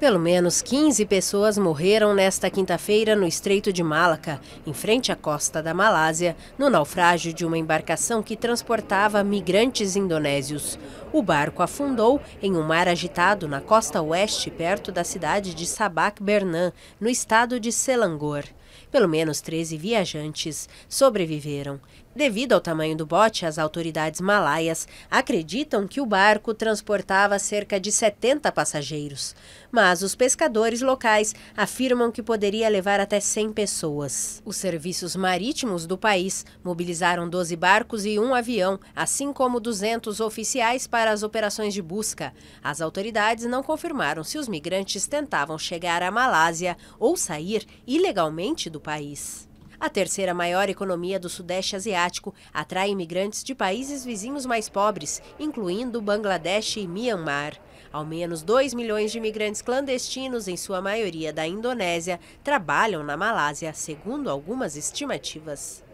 Pelo menos 15 pessoas morreram nesta quinta-feira no Estreito de Malaca, em frente à costa da Malásia, no naufrágio de uma embarcação que transportava migrantes indonésios. O barco afundou em um mar agitado na costa oeste, perto da cidade de Sabak Bernan, no estado de Selangor. Pelo menos 13 viajantes sobreviveram. Devido ao tamanho do bote, as autoridades malaias acreditam que o barco transportava cerca de 70 passageiros, mas os pescadores locais afirmam que poderia levar até 100 pessoas. Os serviços marítimos do país mobilizaram 12 barcos e um avião, assim como 200 oficiais para as operações de busca. As autoridades não confirmaram se os migrantes tentavam chegar à Malásia ou sair ilegalmente do país. A terceira maior economia do Sudeste Asiático atrai imigrantes de países vizinhos mais pobres, incluindo Bangladesh e Myanmar. Ao menos 2 milhões de imigrantes clandestinos, em sua maioria da Indonésia, trabalham na Malásia, segundo algumas estimativas.